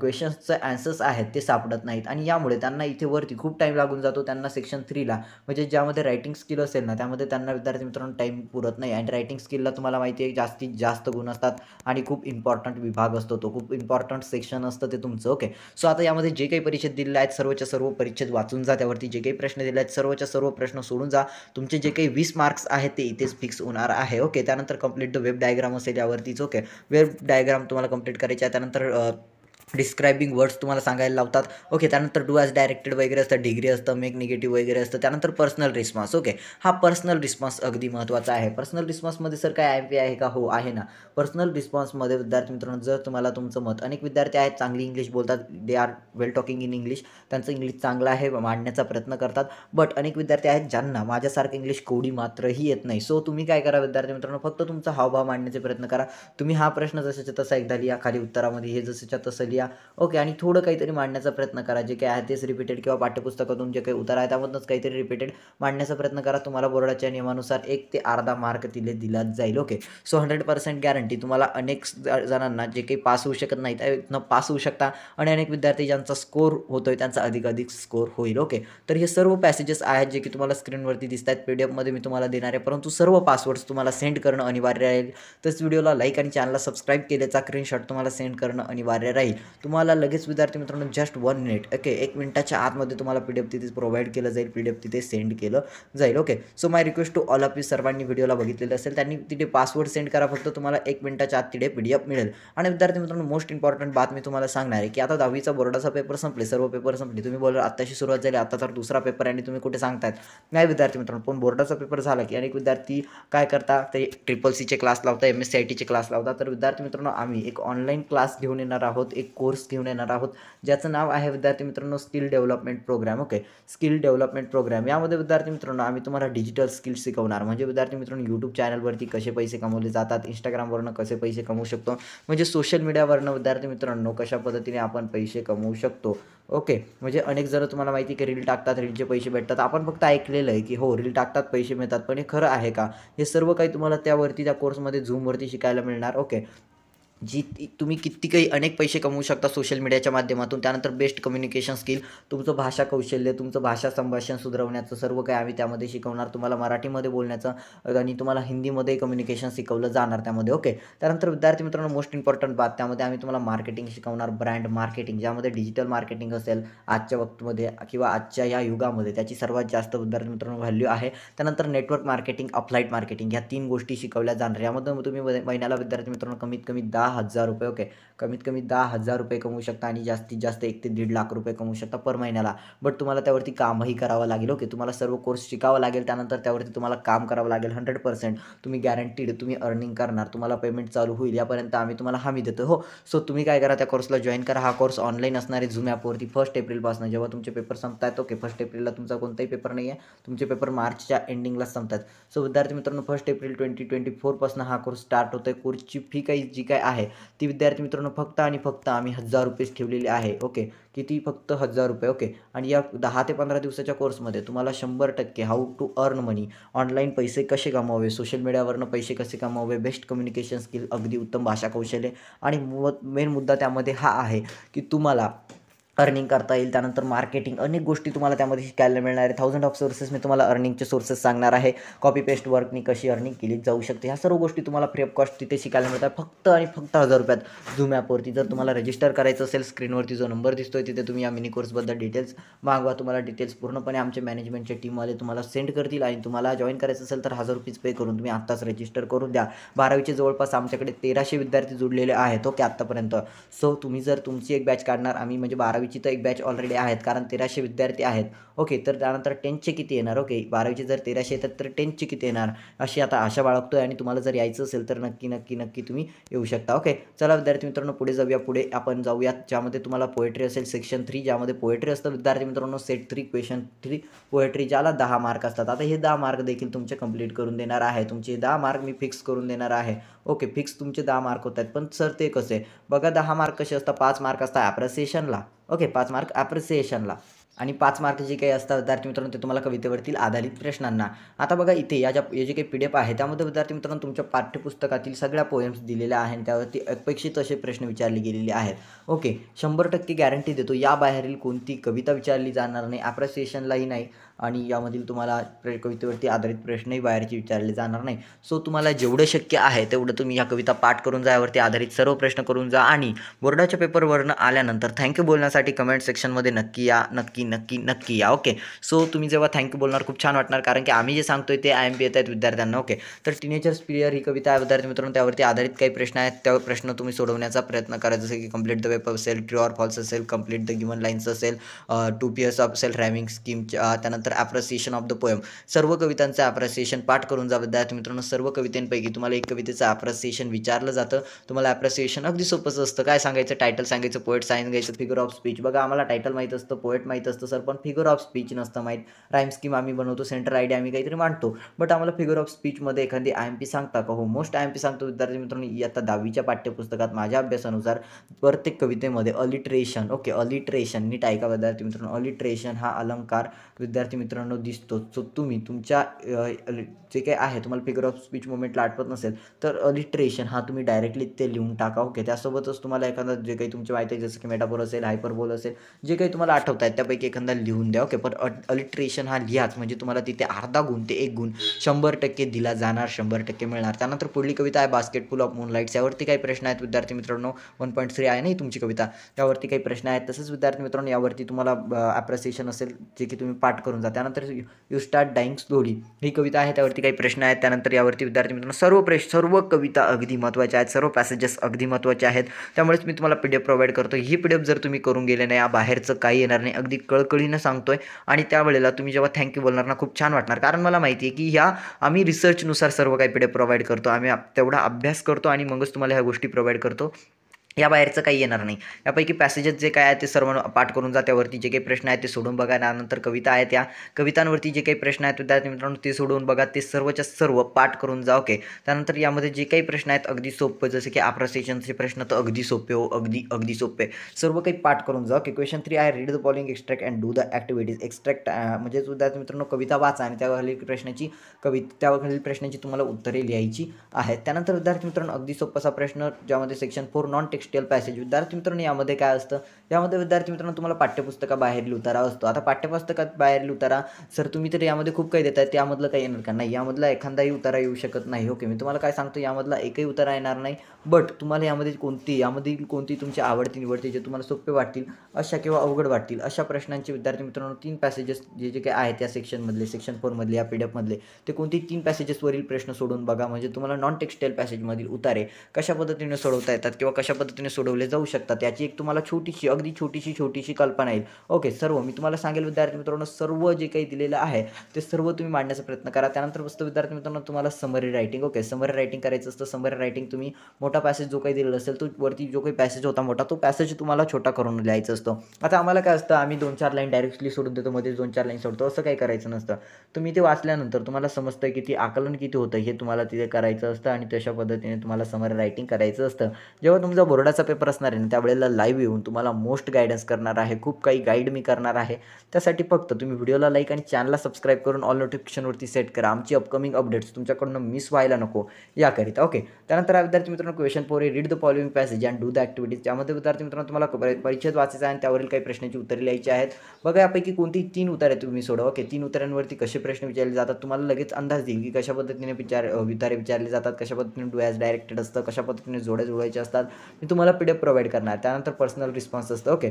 क्वेश्चन्सचे ॲन्सर्स आहेत ते सापडत नाहीत आणि यामुळे त्यांना इथे वरती खूप टाईम लागून जातो त्यांना सेक्शन थ्रीला म्हणजे ज्यामध्ये रायटिंग स्किल असेल ना त्यामध्ये त्यांना विद्यार्थी मित्रांनो टाइम पुरत नाही आणि रायटिंग स्किलला तुम्हाला माहिती आहे जास्तीत जास्त गुण असतात आणि खूप इम्पॉर्टंट विभाग असतो तो खूप इम्पॉर्टंट सेक्शन असतं ते तुमचं ओके सो आता यामध्ये जे काही काही परीक्षेत आहेत सर्वच्या सर्व परीक्षेत वाचून जा त्यावरती जे काही प्रश्न दिले आहेत सर्वच्या सर्व प्रश्न सोडून जा तुमचे जे काही वीस मार्क्स आहेत ते इथेच फिक्स होणार आहे ओके त्यानंतर कंप्लीट द वेब डायग्राम असेल यावरतीच ओके वेब डायग्राम तुम्हाला कंप्लीट करायचे आहे त्यानंतर डिस्क्रायबिंग वर्ड्स तुम्हाला सांगायला लावतात ओके त्यानंतर डू ॲज डायरेक्टेड वगैरे असतं डिग्री असतं मेक निगेटिव्ह वगैरे असतं त्यानंतर पर्सनल रिस्पॉन्स ओके हा पर्सनल रिस्पॉन्स अगदी महत्त्वाचा आहे पर्सनल रिस्पॉन्समध्ये सर काय आय पी आहे का हो आहे ना पर्सनल रिस्पॉन्समध्ये विद्यार्थी मित्रांनो जर तुम्हाला तुमचं मत अनेक विद्यार्थी आहेत चांगली इंग्लिश बोलतात they are well talking in English त्यांचं इंग्लिश चांगलं आहे मांडण्याचा प्रयत्न करतात बट अनेक विद्यार्थी आहेत ज्यांना माझ्यासारखं इंग्लिश कोडी मात्रही येत नाही सो तुम्ही काय करा विद्यार्थी मित्रांनो फक्त तुमचा हावभाव मांडण्याचे प्रयत्न करा तुम्ही हा प्रश्न जशाच्या तसा एकदा लिहा खाली उत्तरामध्ये हे जसेच्या तसं ओके आणि थोडं काहीतरी मांडण्याचा प्रयत्न करा जे काही आहे तेच रिपीटेड किंवा पाठ्यपुस्तकातून जे काही उतार आहे त्यामधूनच काहीतरी रिपीटेड मांडण्याचा प्रयत्न करा तुम्हाला बोर्डाच्या नियमानुसार एक ते अर्धा मार्क तिथे दिला जाईल okay so hundred percent guarantee तुम्हाला अनेक जणांना जे काही पास होऊ शकत नाही न पास होऊ शकता आणि अनेक विद्यार्थी ज्यांचा स्कोर होतोय त्यांचा अधिकाधिक स्कोर होईल ओके तर हे सर्व पॅसेजेस आहेत जे की तुम्हाला स्क्रीनवरती दिसत आहेत पी डी मी तुम्हाला देणार आहे परंतु सर्व पासवर्ड्स तुम्हाला सेंड करणं अनिवार्य राहील तर व्हिडिओला लाईक आणि चॅनलला सबस्क्राईब केल्याचा स्क्रीनशॉट तुम्हाला सेंड करणं अनिवार्य राहील तुम्हाला लगेच विद्यार्थी मित्रांनो जस्ट वन मिनिट ओके एक मिनिटाच्या आतमध्ये तुम्हाला पी डी एफ तिथे प्रोव्हाइड केलं जाईल पी डी एफ तिथे सेंड केलं जाईल okay so my request to all of you सर्वांनी व्हिडिओला बघितलेलं असेल त्यांनी तिथे पासवर्ड सेंड करा फक्त तुम्हाला एक मिनिटाच्या आत तिथे पी डी एफ मिळेल आणि विद्यार्थी मित्रांनो मोस्ट इम्पॉर्टंट बातमी तुम्हाला सांगणार आहे की आता दहावीचा बोर्डाचा पेपर संपले सर्व पेपर संपले तुम्ही बोलला आत्ताशी सुरुवात झाली आता तर दुसरा पेपर आणि तुम्ही कुठे सांगतात नाही विद्यार्थी मित्रांनो पण बोर्डाचा पेपर झाला की अनेक विद्यार्थी काय करता ते ट्रिपल सीचे क्लास लावता एम एस सी आय टीचे क्लास लावता तर विद्यार्थी मित्रांनो आम्ही एक ऑनलाईन क्लास घेऊन येणार आहोत एक कोर्स घेऊन येणार आहोत ज्याचं नाव आहे विद्यार्थी मित्रांनो skill development programme okay skill development programme यामध्ये विद्यार्थी मित्रांनो आम्ही तुम्हाला डिजिटल स्किल्स शिकवणार म्हणजे विद्यार्थी मित्रांनो यूट्यूब चॅनलवरती कसे पैसे कमवले जातात इंस्टाग्रामवरनं कसे पैसे कमवू शकतो म्हणजे सोशल मीडियावरनं विद्यार्थी मित्रांनो कशा पद्धतीने आपण पैसे कमवू शकतो ओके म्हणजे अनेक जण तुम्हाला माहिती की रील टाकतात रीलचे पैसे भेटतात आपण फक्त ऐकलेलं आहे की हो रील टाकतात पैसे मिळतात पण हे खरं आहे का हे सर्व काही तुम्हाला त्यावरती त्या कोर्समध्ये झूमवरती शिकायला मिळणार ओके जी तुम्ही किती काही अनेक पैसे कमवू शकता सोशल मीडियाच्या माध्यमातून त्यानंतर बेस्ट कम्युनिकेशन स्किल तुमचं भाषा कौशल्य तुमचं भाषा संभाषण सुधारवण्याचं सर्व काही आम्ही त्यामध्ये शिकवणार तुम्हाला मराठीमध्ये बोलण्याचं आणि तुम्हाला हिंदीमध्ये कम्युनिकेशन शिकवलं जाणार त्यामध्ये ओके त्यानंतर विद्यार्थी मित्रांनो मोस्ट इम्पॉर्टंट बात त्यामध्ये आम्ही तुम्हाला मार्केटिंग शिकवणार ब्रँड मार्केटिंग ज्यामध्ये डिजिटल मार्केटिंग असेल आजच्या वक्तमध्ये किंवा आजच्या या युगामध्ये त्याची सर्वात जास्त विद्यार्थी मित्रांनो व्हॅल्यू आहे त्यानंतर नेटवर्क मार्केटिंग अपलाईट मार्केटिंग ह्या तीन गोष्टी शिकवल्या जाणार यामधून तुम्ही महिन्याला विद्यार्थी मित्रांनो कमीत कमी दहा हजार रुपये ओके कमीत कमी दहा हजार रुपये कमवू शकता आणि जास्तीत जास्त एक ते दीड लाख रुपये कमवू शकता पर महिन्याला बट तुम्हाला त्यावरती कामही करावं लागेल ओके तुम्हाला सर्व कोर्स शिकावा लागेल त्यानंतर त्यावरती तुम्हाला काम करावं लागेल हंड्रेड पर्सेंट तुम्ही गॅरंटीड तुम्ही अर्निंग करणार तुम्हाला पेमेंट चालू होईल यापर्यंत आम्ही तुम्हाला हमी देतो हो सो तुम्ही काय करा त्या कोर्सला जॉईन करा हा कोर्स ऑनलाईन असणारे झूम ॲपवरती फर्स्ट एप्रिलपासून जेव्हा तुमचे पेपर संपतात ओके फर्स्ट एप्रिलला तुमचा कोणताही पेपर नाही आहे तुमचे पेपर मार्चच्या एंडिंगला संपतात सो विद्यार्थी मित्रांनो फर्स्ट एप्रिल ट्वेंटी ट्वेंटी फोरपासून हा कोर्स स्टार्ट होतो आहे कोर्सची फी काही जी काय आहे आहे ती विद्यार्थी मित्रांनो फक्त आणि फक्त आम्ही हजार रुपयेच ठेवलेली आहे ओके किती फक्त हजार रुपये ओके आणि या दहा ते पंधरा दिवसाच्या कोर्समध्ये तुम्हाला शंभर टक्के how to earn money online पैसे कसे कमावे सोशल मीडियावरनं पैसे कसे कमावे बेस्ट कम्युनिकेशन स्किल अगदी उत्तम भाषा कौशल्य आणि मेन मुद्दा त्यामध्ये हा आहे की तुम्हाला अर्निंग करता येईल त्यानंतर मार्केटिंग अनेक गोष्टी तुम्हाला त्यामध्ये शिकायला मिळणार आहे थाउजंड ऑफ सोर्सेस मी तुम्हाला अर्निंगचे सोर्सेस सांगणार आहे कॉपी पेस्ट वर्कनी कशी अर्निंग केली जाऊ शकते ह्या सर्व गोष्टी तुम्हाला फ्री ऑफ कॉस्ट तिथे शिकायला मिळतात फक्त आणि फक्त हजार रुपयात झूम ॲपवरती जर तुम्हाला रजिस्टर करायचं असेल स्क्रीनवरती जो नंबर दिसतो आहे तिथे तुम्ही या मिनी कोर्सबद्दल डिटेल्स मागवा तुम्हाला डिटेल्स पूर्णपणे आमचे मॅनेजमेंटच्या टीमवाले तुम्हाला सेंड करतील आणि तुम्हाला जॉईन करायचं असेल तर हजार रुपीज पे करून तुम्ही आत्ताच रजिस्टर करून द्या बारावीच्या जवळपास आमच्याकडे तेराशे विद्यार्थी जुडलेले आहेत ओके आत्तापर्यंत सो तुम्ही जर तुमची एक बॅच काढणार आम्ही म्हणजे बारावी दहावीची तर एक बॅच ऑलरेडी आहेत कारण तेराशे विद्यार्थी आहेत ओके तर त्यानंतर टेन्थचे किती येणार ओके बारावीचे जर तेराशे येतात तर टेन्थचे किती येणार अशी आता आशा बाळगतो आहे आणि तुम्हाला जर यायचं असेल तर नक्की नक्की नक्की तुम्ही येऊ शकता ओके चला विद्यार्थी मित्रांनो पुढे जाऊया पुढे आपण जाऊयात ज्यामध्ये तुम्हाला पोएट्री असेल सेक्शन थ्री ज्यामध्ये पोएट्री असतं विद्यार्थी मित्रांनो set three question three poetry ज्याला दहा मार्क असतात आता हे दहा मार्क देखील तुमचे कंप्लीट करून देणार आहे तुमचे दहा मार्क मी फिक्स करून देणार आहे ओके फिक्स तुमचे दहा मार्क होत आहेत पण सर ते कसे बघा दहा मार्क कसे असतात पाच मार्क असतात ॲप्रसिएशनला ओके पाच मार्क ॲप्रिसिएशनला आणि पाच मार्क जे काही असतात विद्यार्थी मित्रांनो ते तुम्हाला कवितेवरतील आधारित प्रश्नांना आता बघा इथे या ज्या जे काही पी डी एफ आहे त्यामध्ये विद्यार्थी मित्रांनो तुमच्या पाठ्यपुस्तकातील सगळ्या पोएम्स दिलेल्या आहेत त्यावरती अपेक्षित असे प्रश्न विचारले गेलेले आहेत ओके शंभर टक्के गॅरंटी देतो याबाहेरील कोणती कविता विचारली जाणार नाही ॲप्रिसिएशनलाही नाही आणि यामधील तुम्हाला कवितेवरती आधारित प्रश्नही बाहेरचे विचारले जाणार नाही सो तुम्हाला जेवढं शक्य आहे तेवढं तुम्ही ह्या कविता पाठ करून जा यावरती आधारित सर्व प्रश्न करून जा आणि बोर्डाच्या पेपरवरनं आल्यानंतर थँक्यू बोलण्यासाठी कमेंट सेक्शनमध्ये नक्की या नक्की नक्की नक्की या ओके सो तुम्ही जेव्हा थँक्यू बोलणार खूप छान वाटणार कारण की आम्ही जे सांगतोय ते आय एम पी येत आहेत विद्यार्थ्यांना ओके तर टीनेजर्स पिरियड ही कविता विद्यार्थी मित्रांनो त्यावरती आधारित काही प्रश्न आहेत त्या प्रश्न तुम्ही सोडवण्याचा प्रयत्न करा जसं की कम्प्लीट द वेप असेल ट्रू ऑर फॉल्स असेल कम्प्लीट द गिवन लाईन्स असेल टू पी एस ऑफ असेल रॅमिंग स्कीमच्या त्यानंतर त्यानंतर ऑफ द पोयम सर्व कवितांचं अप्रसिएशन पाठ करून जा विद्यार्थी मित्रांनो सर्व कवितेंपैकी तुम्हाला एक कवितेचं ॲप्रसिएशन विचारलं जातं तुम्हाला अप्रिसिएशन अगदी सोपंच असतं काय सांगायचं टायटल सांगायचं पोएट सांगायचं फिगर ऑफ स्पीच बघा आम्हाला टायटल माहीत असतं पोएट माहीत असतं सर पण फिगर ऑफ स्पीच नसतं माहीत राईम स्कीम आम्ही बनवतो सेंटर आयडिया आम्ही काहीतरी मांडतो बट आम्हाला फिगर ऑफ स्पीचमध्ये एखादी आय एम पी सांगता का हो मोस्ट आय एम पी सांगतो विद्यार्थी मित्रांनो आता दहावीच्या पाठ्यपुस्तकात माझ्या अभ्यासानुसार प्रत्येक कवितेमध्ये अलिट्रेशन ओके अलिट्रेशन नीट ऐका विद्यार्थी मित्रांनो अलिट्रेशन हा अलंकार विद्यार्थी मित्रांनो दिसतो सो तुम्ही तुमच्या जे काही आहे तुम्हाला फिगर ऑफ स्पीच मुवमेंटला आठवत नसेल तर अलिट्रेशन हा तुम्ही डायरेक्टली ते लिहून टाका ओके त्यासोबतच तुम्हाला एखादा जे काही तुमचे माहिती आहे जसं की मेटाबोल असेल हायपरबोल असेल जे काही तुम्हाला आठवत आहेत त्यापैकी एखादा लिहून द्या ओके पण अलिट्रेशन हा लिहाच म्हणजे तुम्हाला तिथे अर्धा गुण ते एक गुण शंभर टक्के दिला जाणार शंभर टक्के मिळणार त्यानंतर पुढली कविता आहे बास्केट फुल ऑफ मुनलाईट्स यावरती काही प्रश्न आहेत विद्यार्थी मित्रांनो वन पॉईंट थ्री आहे नाही तुमची कविता त्यावरती काही प्रश्न आहेत तसंच विद्यार्थी मित्रांनो यावरती तुम्हाला ॲप्रिसिएशन असेल जे की तुम्ही पाठ करून त्यानंतर यू स्टार्ट डाईंग स्लोली ही कविता आहे त्यावरती काही प्रश्न आहेत त्यानंतर यावरती विद्यार्थी मित्रांनो सर्व प्रश्न सर्व कविता अगदी महत्त्वाच्या आहेत सर्व पॅसेजेस अगदी महत्त्वाचे आहेत त्यामुळेच मी तुम्हाला पी डी प्रोव्हाइड करतो ही पी जर तुम्ही करून गेले नाही या बाहेरचं काही येणार नाही अगदी कळकळीनं सांगतोय आणि त्यावेळेला तुम्ही जेव्हा थँक्यू बोलणार ना खूप छान वाटणार कारण मला माहिती आहे की ह्या आम्ही रिसर्चनुसार सर्व काही पी डी प्रोव्हाइड करतो आम्ही तेवढा अभ्यास करतो आणि मगच तुम्हाला ह्या गोष्टी प्रोव्हाइड करतो या बाहेरचं काही येणार नाही यापैकी पॅसेजेस जे काय आहे ते सर्व पाठ करून जा त्यावरती जे काही प्रश्न आहेत ते सोडून बघा त्यानंतर कविता आहेत त्या कवितांवरती जे काही प्रश्न आहेत विद्यार्थी मित्रांनो ते सोडवून बघा ते सर्वच्या सर्व पाठ करून जा ओके त्यानंतर यामध्ये जे काही प्रश्न आहेत अगदी सोपे जसे की आफ्रा सेशनचे प्रश्न तर अगदी सोपे हो अगदी अगदी सोपे सर्व काही पाठ करून जा okay question three I read the following extract and do the activities extract म्हणजे विद्यार्थी मित्रांनो कविता वाचा आणि त्यावरील प्रश्नाची कविता त्यावरील प्रश्नाची तुम्हाला उत्तरे लिहायची आहेत त्यानंतर विद्यार्थी मित्रांनो अगदी सोपासा प्रश्न ज्यामध्ये section four non text textual passage विद्यार्थी मित्रांनो यामध्ये काय असतं यामध्ये विद्यार्थी मित्रांनो तुम्हाला पाठ्यपुस्तका बाहेर उतारा असतो आता पाठ्यपुस्तकात बाहेर उतारा सर तुम्ही तर यामध्ये खूप काही देताय त्यामधलं काही येणार का नाही यामधला एखादाही उतारा येऊ शकत नाही ओके मी तुम्हाला काय सांगतो यामधला एकही उतारा येणार नाही बट तुम्हाला यामध्ये कोणती यामधील कोणती तुमची आवडती निवडते जे तुम्हाला सोपे वाटतील अशा किंवा अवघड वाटतील अशा प्रश्नांचे विद्यार्थी मित्रांनो तीन पॅसेजेस जे जे काही आहेत त्या सेक्शनमधले सेक्शन फोरमधले या पीडीएफमधले ते कोणती तीन पॅसेजेसवरील प्रश्न सोडून बघा म्हणजे तुम्हाला नॉन टेक्स्टाईल पॅसेजमधील उतारे कशा पद्धतीने सोडवता येतात किंवा कशा पद्धतीने पद्धतीने सोडवले जाऊ शकतात याची एक तुम्हाला छोटीशी अगदी छोटीशी छोटीशी कल्पना येईल ओके सर्व मी तुम्हाला सांगेल विद्यार्थी मित्रांनो सर्व जे काही दिलेलं आहे ते सर्व तुम्ही मांडण्याचा प्रयत्न करा त्यानंतर बसतो विद्यार्थी मित्रांनो तुम्हाला summary writing okay summary writing करायचं असतं समरी रायटिंग तुम्ही मोठा पॅसेज जो काही दिलेला असेल तो वरती जो काही पॅसेज होता मोठा तो पॅसेज तुम्हाला छोटा करून लिहायचा असतो आता आम्हाला काय असतं आम्ही दोन चार लाईन डायरेक्टली सोडून देतो मध्ये दोन चार लाईन सोडतो असं काही करायचं नसतं तुम्ही ते वाचल्यानंतर तुम्हाला समजतं की आकलन किती होतं हे तुम्हाला तिथे करायचं असतं आणि तशा पद्धतीने तुम्हाला समरी रायटिंग करायचं असतं जेव्हा तुमचा बरोबर बोर्डाचा पेपर असणार आहे ना त्यावेळेला लाईव्ह येऊन तुम्हाला मोस्ट गायडन्स करणार आहे खूप काही गाईड मी करणार आहे त्यासाठी फक्त तुम्ही व्हिडिओला लाईक आणि चॅनलला सबस्क्राईब करून ऑल नोटिफिकेशनवरती सेट करा आमची अपकमिंग अपडेट्स तुमच्याकडून मिस व्हायला नको याकरिता ओके त्यानंतर विद्यार्थी मित्रांनो question four read the following passage and do the activities त्यामध्ये विद्यार्थी मित्रांनो तुम्हाला परीक्षेत वाचायचा आहे आणि त्यावरील काही प्रश्नांची उत्तरे लिहायची आहेत बघा यापैकी कोणती तीन उतारे तुम्ही सोडवा ओके तीन उत्तरांवरती कसे प्रश्न विचारले जातात तुम्हाला लगेच अंदाज देईल की कशा पद्धतीने विचार विचारले जातात कशा पद्धतीने ॲज डायरेक्टेड असतं कशा पद्धतीने जोड्या जोडायचे असतात तुम्हाला पी डी एफ प्रोव्हाइड करणार त्यानंतर पर्सनल रिस्पॉन्स असतं ओके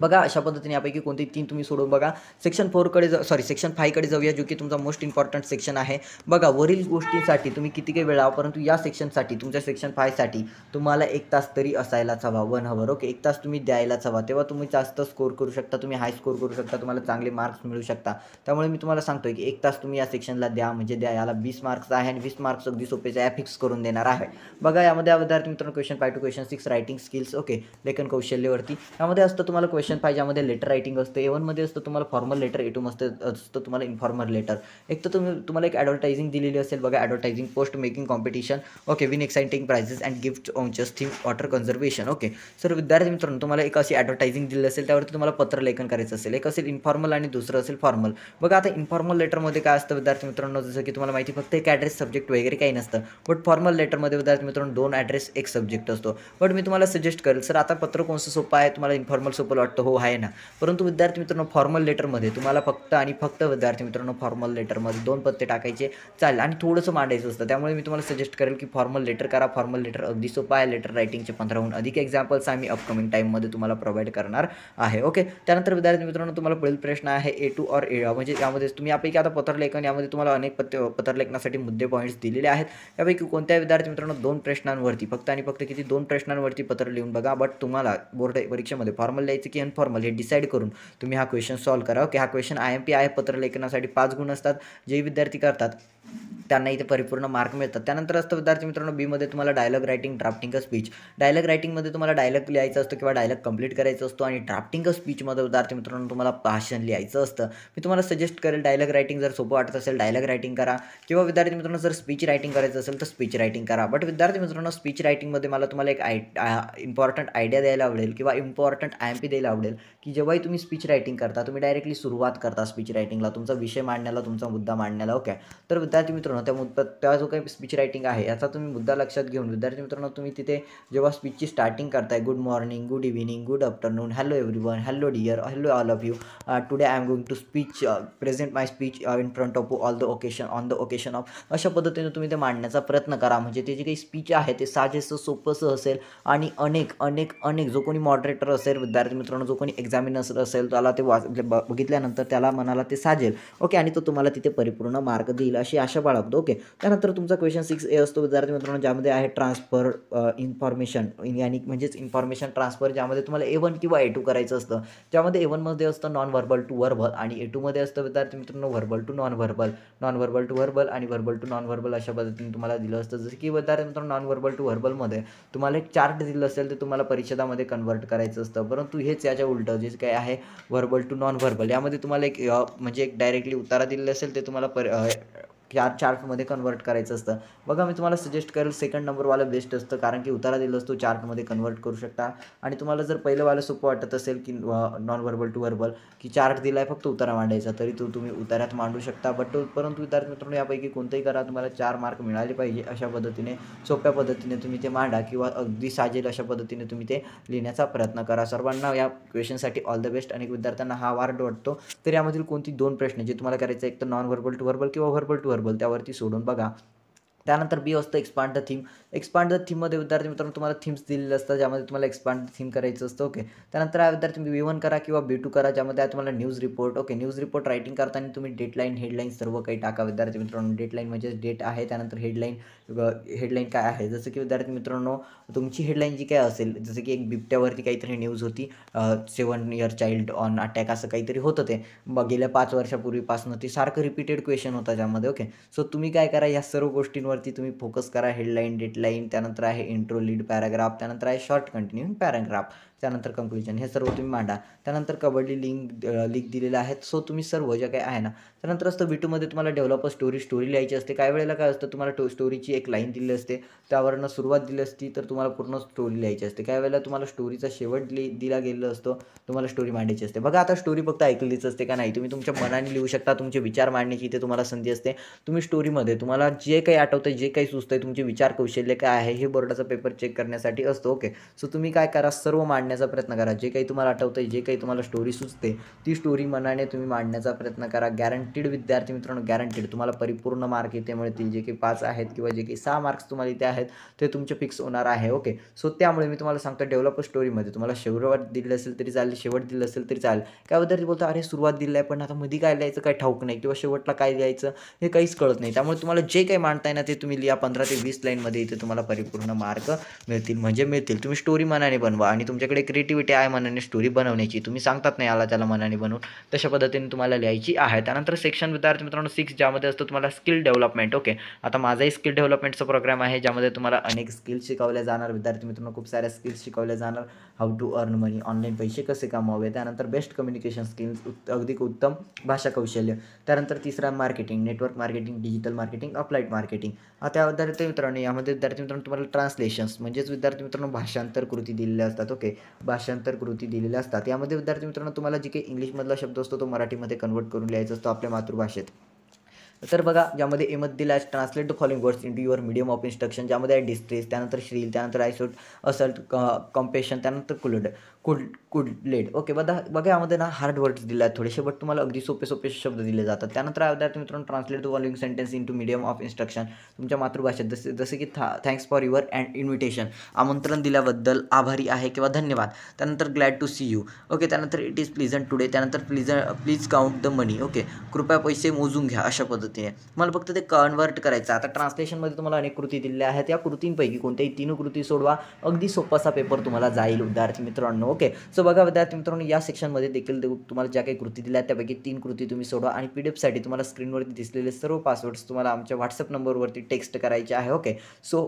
बघा अशा पद्धतीने यापैकी कोणती तीन तुम्ही सोडून बघा सेक्शन फोरकडे जा सॉरी सेक्शन फायकडे जाऊया जो की तुमचा मोस्ट इम्पॉर्टंट सेक्शन आहे बघा वरील गोष्टींसाठी तुम्ही किती काही वेळा परंतु या सेक्शनसाठी तुमच्या सेक्शन फायसाठी तुम्हाला एक तास तरी असायलाच हवा वन हवर ओके एक तास तुम्ही द्यायलाच हवा तेव्हा तुम्ही जास्त स्कोर करू शकता तुम्ही हाय स्कोर करू शकता तुम्हाला चांगले मार्क्स मिळू शकता त्यामुळे मी तुम्हाला सांगतोय की एक तास तुम्ही या सेक्शनला द्या म्हणजे द्या याला वीस मार्क्स आहे आणि वीस मार्क्स अगदी सोपेचा आहे फिक्स करून देणार आहे बघा यामध्ये विद्यार्थी मित्रांनो question five to question six writing skills okay लेखन कौशल्यवरती यामध्ये असतं तुम्हाला क्वेश्चन क्वेश्चन पाहिजे लेटर रायटिंग असतं ए वनमध्ये असतं तुम्हाला फॉर्मल लेटर ए टूम असतं तुम्हाला इन्फॉर्मल लेटर एक तर तुम्ही तुम्हाला एक ॲडव्हर्टायझिंग दिलेली असेल बघा advertising post making competition okay win exciting prizes and gift just thing water conservation okay sir विद्यार्थी मित्रांनो तुम्हाला एक अशी ॲडव्हर्टायझिंग दिली असेल त्यावरती तुम्हाला पत्र लेखन करायचं असेल एक असेल इन्फॉर्मल आणि दुसरं असेल फॉर्मल बघा आता इन्फॉर्मल लेटरमध्ये काय असतं विद्यार्थी मित्रांनो जसं की तुम्हाला माहिती फक्त एक ॲड्रेस सब्जेक्ट वगैरे काही नसतं बट फॉर्मल लेटरमध्ये विद्यार्थी मित्रांनो दोन ॲड्रेस एक सब्जेक्ट असतो बट मी तुम्हाला सजेस्ट करेल सर आता पत्र कोणतं सोपं आहे तुम्हाला इन्फॉर्मल सोपं वाटतं वाटतं हो आहे ना परंतु विद्यार्थी मित्रांनो फॉर्मल लेटरमध्ये तुम्हाला फक्त आणि फक्त विद्यार्थी मित्रांनो फॉर्मल लेटरमध्ये दोन पत्ते टाकायचे चालेल आणि थोडंसं मांडायचं असतं त्यामुळे मी तुम्हाला सजेस्ट करेल की फॉर्मल लेटर करा फॉर्मल लेटर अगदी सोपं आहे लेटर रायटिंगचे पंधराहून अधिक एक्झाम्पल्स आम्ही अपकमिंग टाईममध्ये तुम्हाला प्रोव्हाइड करणार आहे ओके त्यानंतर विद्यार्थी मित्रांनो तुम्हाला पुढील प्रश्न आहे ए टू ऑर ए म्हणजे यामध्ये तुम्ही यापैकी आता पत्रलेखन यामध्ये तुम्हाला अनेक पत्र पत्रलेखनासाठी मुद्दे पॉईंट्स दिलेले आहेत यापैकी कोणत्या विद्यार्थी मित्रांनो दोन प्रश्नांवरती फक्त आणि फक्त किती दोन प्रश्नांवरती पत्र लिहून बघा बट तुम्हाला बोर्ड परीक्षेमध्ये फॉर्मल लिहायचं की क्वेश्चन हे डिसाईड करून तुम्ही हा क्वेश्चन सॉल्व करा ओके हा question I M P I पत्रलेखनासाठी पाच गुण असतात जे विद्यार्थी करतात त्यांना इथे परिपूर्ण मार्क मिळतात त्यानंतर असतं विद्यार्थी मित्रांनो बीमध्ये तुम्हाला डायलॉग रायटिंग ड्राफ्टिंग का स्पीच डायलॉग रायटिंगमध्ये तुम्हाला डायलॉग लिहायचा असतो किंवा डायलॉग कंप्लीट करायचा असतो आणि ड्राफ्टिंग का स्पीचमध्ये विद्यार्थी मित्रांनो तुम्हाला भाषण लिहायचं असतं मी तुम्हाला सजेस्ट करेल डायलॉग रायटिंग जर सोपं वाटत असेल डायलॉग रायटिंग करा किंवा विद्यार्थी मित्रांनो जर स्पीच रायटिंग करायचं असेल तर स्पीच रायटिंग करा बट विद्यार्थी मित्रांनो स्पीच रायटिंगमध्ये मला तुम्हाला एक आय इम्पॉर्टंट आयडिया द्यायला आवडेल किंवा इम्पॉर्टंट आय एम पी द्यायला आवडेल की जेव्हाही तुम्ही स्पीच रायटिंग करता तुम्ही डायरेक्टली सुरुवात करता स्पीच रायटिंगला तुमचा विषय मांडण्याला तुमचा मुद्दा मांडण्याला ओके तर विद्यार्थी मित्रांनो त्या मुद्दा त्या जो काही स्पीच रायटिंग आहे याचा तुम्ही मुद्दा लक्षात घेऊन विद्यार्थी मित्रांनो तुम्ही तिथे जेव्हा स्पीचची स्टार्टिंग करताय good morning good evening good afternoon hello everyone hello dear hello all of you today I am going to speech present my speech in front of all the occasion on the occasion of अशा पद्धतीने तुम्ही ते मांडण्याचा प्रयत्न करा म्हणजे ते जे काही स्पीच आहे ते साजेसं सोपंसं असेल आणि अनेक अनेक अनेक जो कोणी मॉडरेटर असेल विद्यार्थी मित्रांनो जो कोणी एक्झामिनर असेल त्याला ते वाच म्हणजे बघितल्यानंतर त्याला मनाला ते साजेल ओके आणि तो तुम्हाला तिथे परिपूर्ण मार्क देईल अशी आशा बाळगतो ओके त्यानंतर तुमचा क्वेश्चन सिक्स ए असतो विद्यार्थी मित्रांनो ज्यामध्ये आहे ट्रान्सफर इन्फॉर्मेशन यानी म्हणजेच इन्फॉर्मेशन ट्रान्सफर ज्यामध्ये तुम्हाला ए वन किंवा ए टू करायचं असतं ज्यामध्ये ए वनमध्ये असतं नॉन व्हर्बल टू वर्बल आणि ए टूमध्ये असतं विद्यार्थी मित्रांनो verbal to non verbal non verbal to verbal आणि व्हर्बल टू नॉन व्हर्बल अशा पद्धतीने तुम्हाला दिलं असतं जसं की विद्यार्थी मित्रांनो नॉन वर्बल टू व्हर्बलमध्ये तुम्हाला एक चार्ट दिलं असेल ते तुम्हाला परिषदामध्ये कन्वर्ट करायचं असतं परंतु हेच याच्या उलट जे काय आहे व्हर्बल टू नॉन व्हर्बल यामध्ये तुम्हाला एक म्हणजे एक डायरेक्टली उतारा दिलेला असेल ते तुम्हाला पर चार चार्टमध्ये कन्वर्ट करायचं असतं बघा मी तुम्हाला सजेस्ट करेल सेकंड नंबरवालं बेस्ट असतं कारण की उतारा दिलं असतो चार्टमध्ये कन्वर्ट करू शकता आणि तुम्हाला जर पहिलंवालं सोपं वाटत असेल की नॉन व्हर्बल टू व्हर्बल की चार्ट दिला आहे फक्त उतारा मांडायचा तरी तो तुम्ही उतारात मांडू शकता बट परंतु विद्यार्थी मित्रांनो यापैकी कोणतंही करा तुम्हाला चार मार्क मिळाले पाहिजे अशा पद्धतीने सोप्या पद्धतीने तुम्ही ते मांडा किंवा अगदी साजेल अशा पद्धतीने तुम्ही ते लिहिण्याचा प्रयत्न करा सर्वांना या क्वेश्चनसाठी ऑल द बेस्ट आणि विद्यार्थ्यांना हा वार्ड वाटतो तर यामधील कोणती दोन प्रश्न जे तुम्हाला करायचं एक तर नॉन व्हर्बल टू वर्बल किंवा व्हर्बल टू बरोबर त्यावरती सोडून बघा त्यानंतर बी असतं expand the theme expand the थीममध्ये विद्यार्थी मित्रांनो तुम्हाला थीम्स दिलेले असतं ज्यामध्ये तुम्हाला एक्सपांड थीम करायचं असतं ओके त्यानंतर या विद्यार्थी तुम्ही वन करा किंवा बी टू करा ज्यामध्ये तुम्हाला news report okay news report writing करताना तुम्ही डेटलाईन हेडलाईन सर्व काही टाका विद्यार्थी मित्रांनो डेडलाईन म्हणजे डेट आहे त्यानंतर हेडलाईन हेडलाईन काय आहे जसं की विद्यार्थी मित्रांनो तुमची हेडलाईन जी काय असेल जसं की एक बिबट्यावरती काहीतरी न्यूज होती seven year child on attack असं काहीतरी होतं ते मग गेल्या पाच वर्षापूर्वीपासून ते सारखं रिपीटेड क्वेश्चन होता ज्यामध्ये ओके सो तुम्ही काय करा या सर्व गोष्टींवर वरती तुम्ही फोकस करा हेडलाईन डेडलाईन त्यानंतर आहे इंट्रो लीड पॅराग्राफ त्यानंतर आहे शॉर्ट कंटिन्यू पॅराग्राफ त्यानंतर कंक्लुजन हे सर्व तुम्ही मांडा त्यानंतर कबड्डी लिंक लिंक दिलेला आहे सो तुम्ही सर्व जे काही आहे ना त्यानंतर असतं टूमध्ये तुम्हाला डेव्हलपर स्टोरी स्टोरी लिहायची असते काही वेळेला काय असतं तुम्हाला टो स्टोरीची एक लाईन दिली असते त्यावरनं सुरुवात दिली असती तर तुम्हाला पूर्ण स्टोरी लिहायची असते काही वेळेला तुम्हाला स्टोरीचा शेवट दिला गेलेला असतो तुम्हाला स्टोरी मांडायची असते बघा आता स्टोरी फक्त ऐकलीच असते का नाही तुम्ही तुमच्या मनाने लिहू शकता तुमचे विचार मांडण्याची इथे तुम्हाला संधी असते तुम्ही स्टोरीमध्ये तुम्हाला जे काही आठवतं जे काही सुचतं आहे तुमचे विचार कौशल्य काय आहे हे बोर्डाचा पेपर चेक करण्यासाठी असतो ओके सो तुम्ही काय करा सर्व मांड मांडण्याचा प्रयत्न करा जे काही तुम्हाला आठवतं जे काही तुम्हाला स्टोरी सुचते ती स्टोरी मनाने तुम्ही मांडण्याचा प्रयत्न करा गॅरंटीड विद्यार्थी मित्रांनो गॅरंटीड तुम्हाला परिपूर्ण मार्क इथे मिळतील जे काही पाच आहेत किंवा जे काही सहा मार्क्स तुम्हाला इथे आहेत ते तुमचे फिक्स होणार आहे ओके सो त्यामुळे मी तुम्हाला सांगतो डेव्हलपर स्टोरीमध्ये तुम्हाला शेवट दिली असेल तरी चालेल शेवट दिलं असेल तरी चालेल काय विद्यार्थी बोलतो अरे सुरुवात दिली आहे पण आता मध्ये काय लिहायचं काय ठाऊक नाही किंवा शेवटला काय लिहायचं हे काहीच कळत नाही त्यामुळे तुम्हाला जे काही मांडताय ना ते तुम्ही लिहा पंधरा ते वीस लाईनमध्ये इथे तुम्हाला परिपूर्ण मार्क मिळतील म्हणजे मिळतील तुम्ही स्टोरी मनाने बनवा आणि तुमच्याकडे तुमच्याकडे क्रिएटिव्हिटी आहे मनाने स्टोरी बनवण्याची तुम्ही सांगतात नाही आला त्याला मनाने बनवून तशा पद्धतीने तुम्हाला लिहायची आहे त्यानंतर सेक्शन विद्यार्थी मित्रांनो सिक्स ज्यामध्ये असतो तुम्हाला स्किल डेव्हलपमेंट ओके आता माझाही स्किल डेव्हलपमेंटचा प्रोग्राम आहे ज्यामध्ये तुम्हाला अनेक स्किल्स शिकवल्या जाणार विद्यार्थी मित्रांनो खूप साऱ्या स्किल्स शिकवल्या जाणार how to earn money online पैसे कसे कमावे त्यानंतर बेस्ट कम्युनिकेशन स्किल्स उत् अगदी उत्तम भाषा कौशल्य त्यानंतर तिसरा marketing network marketing digital marketing applied marketing आता विद्यार्थी मित्रांनो यामध्ये विद्यार्थी मित्रांनो तुम्हाला ट्रान्सलेशन्स म्हणजेच विद्यार्थी मित्रांनो भाषांतर कृती दिलेल्या असतात ओके भाषांतर कृती दिलेल्या असतात यामध्ये विद्यार्थी मित्रांनो तुम्हाला जे काही इंग्लिशमधला शब्द असतो तो मराठीमध्ये कन्वर्ट करून लिहायचा असतो आपल्या मातृभाषेत तर बघा ज्यामध्ये एमत दिला translate the following words into your medium of instruction ज्यामध्ये आहे डिस्ट्रेस त्यानंतर श्रील त्यानंतर आयसोट असल्ट कॉम्पेशन त्यानंतर कुलड कुड कुडलेड ओके बघा बघा यामध्ये ना हार्ड वर्ड्स दिले आहेत थोडेसे बट तुम्हाला अगदी सोपे सोपे शब्द दिले जातात त्यानंतर विद्यार्थी मित्रांनो translate the following sentence into medium of instruction तुमच्या मातृभाषेत जसे जसे की था thanks for your and invitation आमंत्रण दिल्याबद्दल आभारी आहे किंवा धन्यवाद त्यानंतर glad to see you okay त्यानंतर इट इज प्लिझंट टुडे त्यानंतर please please count the money okay कृपया पैसे मोजून घ्या अशा पद्धतीने मला फक्त ते कन्व्हर्ट करायचं आता ट्रान्सलेशनमध्ये तुम्हाला अनेक कृती दिलेल्या आहेत या कृतींपैकी कोणत्याही तीन कृती सोडवा अगदी सोपासा पेपर तुम्हाला जाईल विद्यार्थी मित्रांनो ओके सो बघा विद्यार्थी मित्रांनो या सेक्शनमध्ये देखील तुम्हाला ज्या काही कृती दिल्या त्यापैकी तीन कृती तुम्ही सोडवा आणि पी साठी तुम्हाला स्क्रीनवरती दिसलेले सर्व पासवर्ड्स तुम्हाला आमच्या व्हॉट्सअप नंबरवरती टेक्स्ट करायचे आहे ओके सो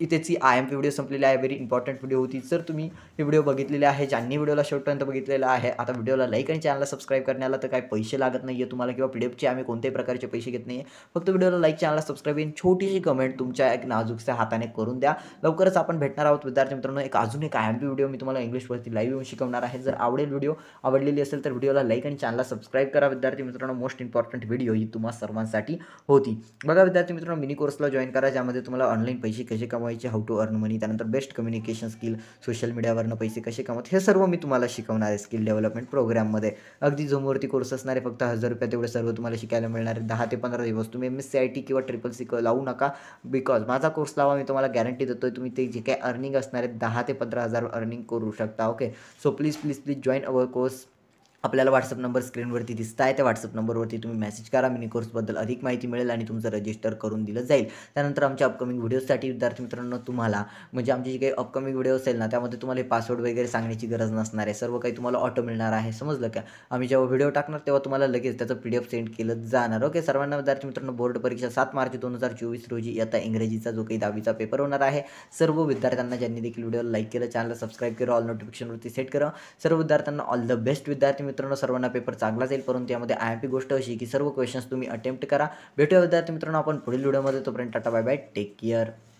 इथेची ही आय एम पी व्हिडिओ संपलेली आहे व्हेरी इम्पॉर्टंट व्हिडिओ होती जर तुम्ही ही व्हिडिओ बघितलेले आहे ज्यांनी व्हिडिओला शेवटपर्यंत बघितलेला आहे आता व्हिडिओला लाईक आणि चॅनलला सबस्क्राईब करण्याला तर काही पैसे लागत नाही आहे तुम्हाला किंवा पीडीएफचे आम्ही कोणत्याही प्रकारचे पैसे घेत नाही फक्त व्हिडिओला लाईक चॅनलला सबस्क्राईब आणि छोटीशी कमेंट तुमच्या एक नाजूकच्या हाताने करून द्या लवकरच आपण भेटणार आहोत विद्यार्थी मित्रांनो एक अजून एक आय एम पी व्हिडिओ मी तुम्हाला इंग्लिशवरती लाईव्ह येऊन शिकवणार आहे जर आवडेल व्हिडिओ आवडलेली असेल तर व्हिडिओला लाईक आणि चॅनलला सबस्क्राईब करा विद्यार्थी मित्रांनो मोस्ट इम्पॉर्टंट व्हिडिओ ही तुम्हाला सर्वांसाठी होती बघा विद्यार्थी मित्रांनो मिनी कोर्सला जॉईन करा ज्यामध्ये तुम्हाला ऑनलाईन पैसे कसे कमवायचे कमवायचे हाऊ टू अर्न मनी त्यानंतर बेस्ट कम्युनिकेशन स्किल सोशल मीडियावरनं पैसे कसे कमवत हे सर्व मी तुम्हाला शिकवणार आहे स्किल डेव्हलपमेंट प्रोग्राममध्ये अगदी झूमवरती कोर्स असणारे फक्त हजार रुपये तेवढे सर्व तुम्हाला शिकायला मिळणार आहे दहा ते पंधरा दिवस तुम्ही M S C I T किंवा ट्रिपल सी लावू नका बिकॉज माझा कोर्स लावा मी तुम्हाला गॅरंटी देतो तुम्ही ते जे काय अर्निंग असणार आहे दहा ते पंधरा हजार अर्निंग करू शकता okay so please please please join our course आपल्याला व्हॉट्सअप नंबर स्क्रीनवरती दिसत आहे त्या व्हॉट्सअप नंबरवरती तुम्ही मेसेज करा मिनी कोर्सबद्दल अधिक माहिती मिळेल आणि तुमचं रजिस्टर करून दिलं जाईल त्यानंतर आमच्या अपकमिंग व्हिडिओसाठी विद्यार्थी मित्रांनो तुम्हाला म्हणजे आमचे जे काही अपकमिंग व्हिडिओ असेल ना त्यामध्ये तुम्हाला पासवर्ड वगैरे सांगण्याची गरज नसणार आहे सर्व काही तुम्हाला ऑटो मिळणार आहे समजलं का आम्ही जेव्हा व्हिडिओ टाकणार तेव्हा तुम्हाला लगेच त्याचं पी डी एफ सेंड केलं जाणार ओके सर्वांना विद्यार्थी मित्रांनो बोर्ड परीक्षा सात मार्च दोन हजार चोवीस रोजी आता इंग्रजीचा जो काही दहावीचा पेपर होणार आहे सर्व विद्यार्थ्यांना ज्यांनी देखील व्हिडिओला लाईक केलं चॅनलला सबस्क्राईब करा ऑल नोटिफिकेशनवरती सेट करा सर्व विद्यार्थ्यांना ऑल द बेस्ट विद्यार्थी मित्रांनो सर्वांना पेपर चांगला जाईल परंतु यामध्ये आय एम पी गोष्ट अशी की सर्व क्वेश्चन्स तुम्ही अटेम्प्ट करा भेटूया विद्यार्थी मित्रांनो आपण पुढील व्हिडिओमध्ये तोपर्यंत tata bye bye take care